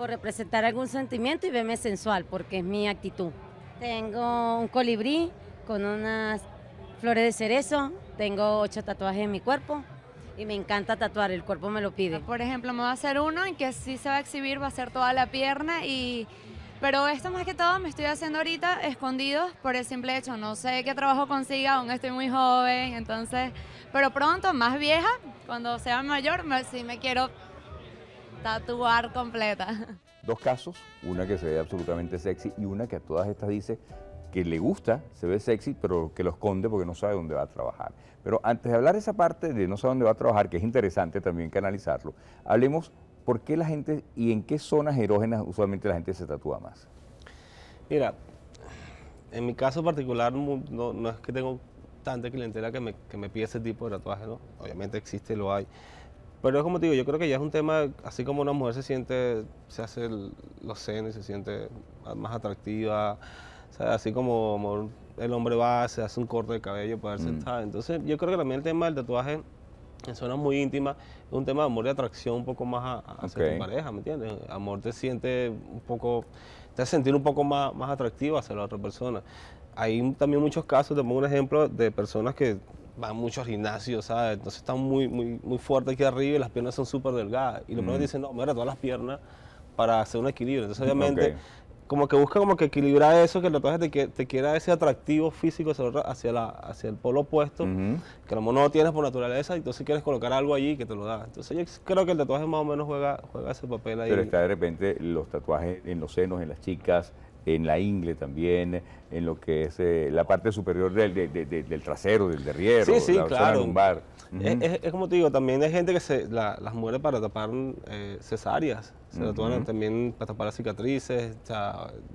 Por representar algún sentimiento y verme sensual, porque es mi actitud. Tengo un colibrí con unas flores de cerezo, tengo ocho tatuajes en mi cuerpo y me encanta tatuar, el cuerpo me lo pide. Por ejemplo, me va a hacer uno en que sí se va a exhibir, va a ser toda la pierna y... Pero esto más que todo me estoy haciendo ahorita escondido por el simple hecho, no sé qué trabajo consiga, aún estoy muy joven, entonces, pero pronto, más vieja, cuando sea mayor, sí me quiero tatuar completa. Dos casos, una que se ve absolutamente sexy y una que a todas estas dice que le gusta, se ve sexy, pero que lo esconde porque no sabe dónde va a trabajar. Pero antes de hablar esa parte de no sabe dónde va a trabajar, que es interesante también canalizarlo, hablemos por qué la gente y en qué zonas erógenas usualmente la gente se tatúa más. Mira, en mi caso particular no, es que tengo tanta clientela que me, que pide ese tipo de tatuaje, ¿no? Obviamente existe, lo hay pero es como te digo, yo creo que ya es un tema, así como una mujer se siente, se hace los senos se siente más atractiva, así como, el hombre va, se hace un corte de cabello para verse, mm. tal, Entonces, yo creo que también el tema del tatuaje en zonas muy íntimas es un tema de amor y atracción un poco más hacia pareja, ¿me entiendes? Amor te siente un poco, te hace sentir un poco más, más atractiva hacia la otra persona. Hay también muchos casos, te pongo un ejemplo de personas que van muchos gimnasios, ¿sabes? Entonces está muy, muy, muy fuerte aquí arriba y las piernas son súper delgadas. Y los mm. dicen, no, mira todas las piernas para hacer un equilibrio. Entonces, obviamente, como que busca como que equilibrar eso, que el tatuaje te, te quiera ese atractivo físico hacia, la, hacia el polo opuesto, que a lo mejor no lo tienes por naturaleza, y entonces quieres colocar algo allí que te lo da. Entonces, yo creo que el tatuaje más o menos juega, juega ese papel ahí. Pero está de repente los tatuajes en los senos, en las chicas, en la ingle también, en lo que es eh, la parte superior del, del trasero, del derriero, sí, sí, lumbar. Eh, es, como te digo, también hay gente que se, las muere para tapar eh, cesáreas, se uh -huh. también para tapar cicatrices.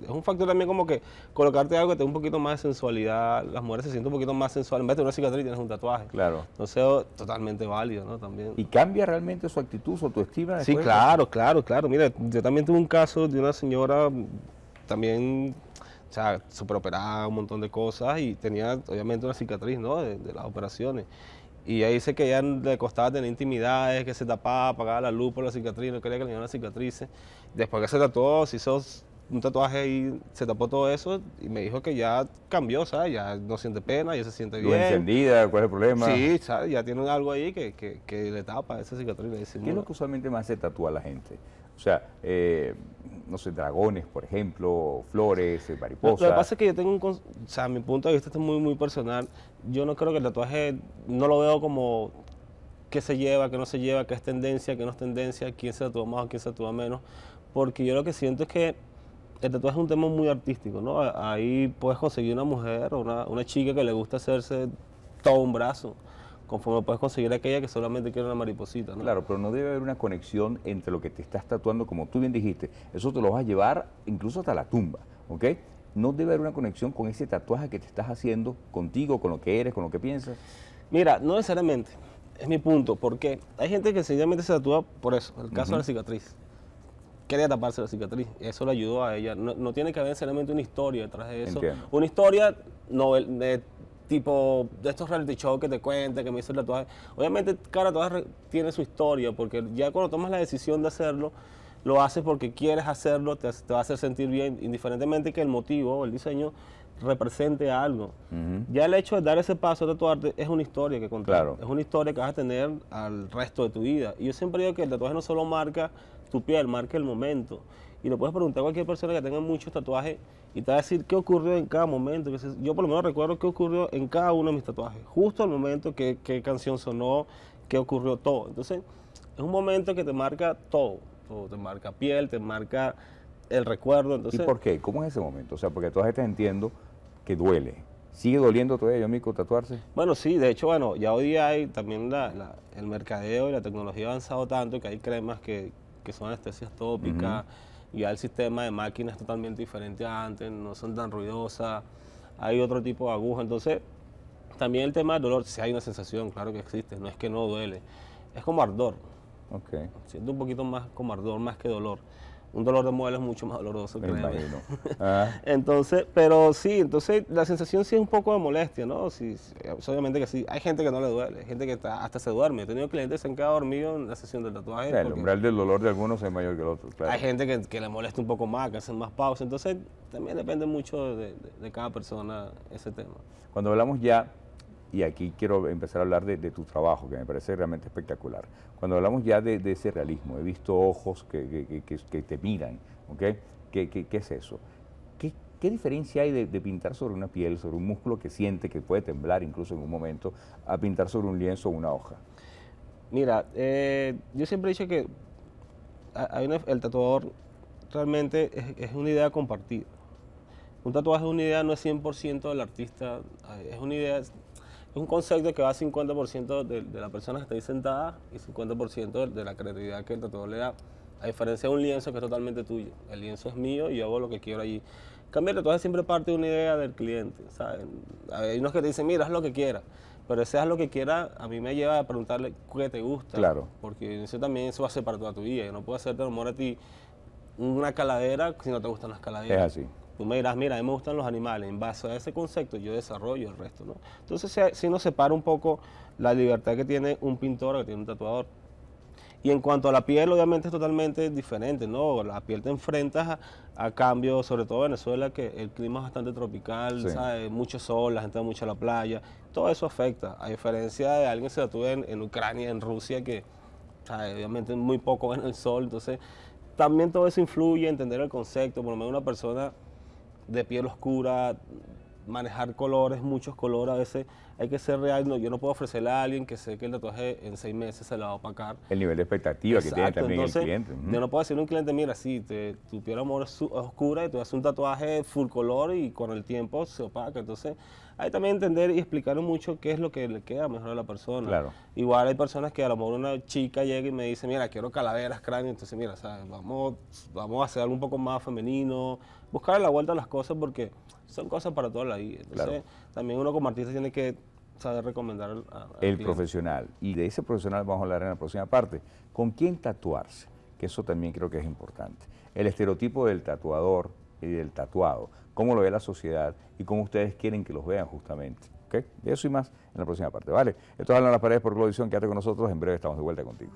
es un factor también como que colocarte algo que te un poquito más de sensualidad, las mujeres se sienten un poquito más sensuales. En vez de una cicatriz tienes un tatuaje. Claro. Entonces, sea totalmente válido, ¿no? También. ¿Y cambia realmente su actitud, su autoestima? Sí, claro, claro, claro. Mira, yo también tuve un caso de una señora también, o sea, superoperaba un montón de cosas y tenía obviamente una cicatriz, ¿no? De, las operaciones. Y ahí dice que ya le costaba tener intimidades, que se tapaba, apagaba la luz por la cicatriz, no quería que le dieran las cicatriz Después que se tatuó, se hizo un tatuaje y se tapó todo eso y me dijo que ya cambió, ¿sabes? Ya no siente pena, ya se siente bien. encendida, ¿cuál es el problema? Sí, Ya tiene algo ahí que, que, que le tapa esa cicatriz. Le ¿Qué es lo que usualmente más se tatúa la gente? O sea, eh, no sé, dragones, por ejemplo, flores, mariposas. Eh, lo, que pasa es que yo tengo un, o sea, mi punto de vista es muy, muy personal. Yo no creo que el tatuaje, no lo veo como qué se lleva, qué no se lleva, qué es tendencia, qué no es tendencia, quién se tatúa más, quién se tatúa menos, porque yo lo que siento es que el tatuaje es un tema muy artístico, ¿no? Ahí puedes conseguir una mujer o una, una chica que le gusta hacerse todo un brazo conforme puedes conseguir aquella que solamente quiere una mariposita. ¿no? Claro, pero no debe haber una conexión entre lo que te estás tatuando, como tú bien dijiste, eso te lo vas a llevar incluso hasta la tumba, ¿ok? No debe haber una conexión con ese tatuaje que te estás haciendo contigo, con lo que eres, con lo que piensas. Mira, no necesariamente, es mi punto, porque hay gente que sencillamente se tatúa por eso, el caso de la cicatriz. Quería taparse la cicatriz, eso le ayudó a ella. No, tiene que haber necesariamente una historia detrás de eso. Una historia novel, eh, de tipo de estos reality shows que te cuentan, que me hizo el tatuaje. Obviamente cada tatuaje tiene su historia, porque ya cuando tomas la decisión de hacerlo, lo haces porque quieres hacerlo, te, va a hacer sentir bien, indiferentemente que el motivo o el diseño represente algo. Ya el hecho de dar ese paso de tatuarte es una historia que contar. Es una historia que vas a tener al resto de tu vida. Y yo siempre digo que el tatuaje no solo marca tu piel, marca el momento. Y lo puedes preguntar a cualquier persona que tenga muchos tatuajes y te va a decir qué ocurrió en cada momento. Yo por lo menos recuerdo qué ocurrió en cada uno de mis tatuajes, justo al momento, que qué canción sonó, qué ocurrió todo. Entonces, es un momento que te marca todo. Te marca piel, te marca el recuerdo. Entonces, ¿Y por qué? ¿Cómo es ese momento? O sea, porque todas estas entiendo que duele. ¿Sigue doliendo todavía, amigo, tatuarse? Bueno, sí, de hecho, bueno, ya hoy día hay también el mercadeo y la tecnología ha avanzado tanto que hay cremas que, que son anestesias tópicas, y el sistema de máquinas es totalmente diferente a antes, no son tan ruidosas, hay otro tipo de aguja, entonces también el tema del dolor, si hay una sensación, claro que existe, no es que no duele, es como ardor. Okay. Siento un poquito más como ardor, más que dolor un dolor de es mucho más doloroso. Ah. entonces, pero sí, entonces la sensación sí es un poco de molestia, ¿no? Sí, pues, obviamente que sí. Hay gente que no le duele, hay gente que hasta se duerme. He tenido clientes que se han quedado dormidos en la sesión del tatuaje. el umbral del dolor de algunos es mayor que el otro, Hay gente que, le molesta un poco más, que hacen más pausa. Entonces, también depende mucho de cada persona ese tema. Cuando hablamos ya y aquí quiero empezar a hablar de, tu trabajo, que me parece realmente espectacular. Cuando hablamos ya de, ese realismo, he visto ojos que, te miran, ¿ok? ¿Qué, es eso? ¿Qué, diferencia hay de, pintar sobre una piel, sobre un músculo que siente, que puede temblar incluso en un momento, a pintar sobre un lienzo o una hoja? Mira, eh, yo siempre he dicho que el tatuador realmente es, es una idea compartida un tatuaje es una idea, no es 100% del artista, es una idea es un concepto que va a 50% de, de la persona que está ahí sentada y 50% de la creatividad que el tatuador le da. A diferencia de un lienzo que es totalmente tuyo. El lienzo es mío y yo hago lo que quiero allí. Cambiar tatuaje siempre parte de una idea del cliente. ¿sabes? Hay unos que te dicen, mira, haz lo que quieras. Pero ese haz lo que quieras, a mí me lleva a preguntarle qué te gusta. Claro. Porque eso también eso va a ser para toda tu vida. Yo no puedo hacerte amor a ti una caladera si no te gustan las caladeras. Es así. Tú me dirás, mira, a mí me gustan los animales, en base a ese concepto yo desarrollo el resto. ¿no? Entonces si no separa un poco la libertad que tiene un pintor o que tiene un tatuador. Y en cuanto a la piel, obviamente es totalmente diferente, ¿no? La piel te enfrentas a, cambios, sobre todo en Venezuela, que el clima es bastante tropical, ¿sabes? Mucho sol, la gente va mucho a la playa, todo eso afecta, a diferencia de alguien que se tatúa en, Ucrania, en Rusia, que ¿sabes? obviamente muy poco en el sol, entonces también todo eso influye, entender el concepto, por lo menos una persona de piel oscura, manejar colores, muchos colores, a veces hay que ser real. yo no puedo ofrecerle a alguien que sé que el tatuaje en seis meses se le va a opacar. El nivel de expectativa que tiene también el cliente. Yo no puedo decirle a un cliente, mira, sí, tu piel amor es oscura y tú haces un tatuaje full color y con el tiempo se opaca. Entonces hay también entender y explicar mucho qué es lo que le queda mejor a la persona. Igual hay personas que a lo mejor una chica llega y me dice, mira, quiero calaveras, cráneo, entonces mira, Vamos, vamos a hacer algo un poco más femenino, buscar la vuelta a las cosas porque son cosas para toda la vida. Entonces, también uno como artista tiene que saber recomendar al, El profesional. Y de ese profesional vamos a hablar en la próxima parte. ¿Con quién tatuarse? Que eso también creo que es importante. El estereotipo del tatuador, y del tatuado, cómo lo ve la sociedad y cómo ustedes quieren que los vean justamente. ¿Okay? De eso y más en la próxima parte. ¿vale? Esto es Hablando las Paredes por Globovisión. Quédate con nosotros. En breve estamos de vuelta contigo.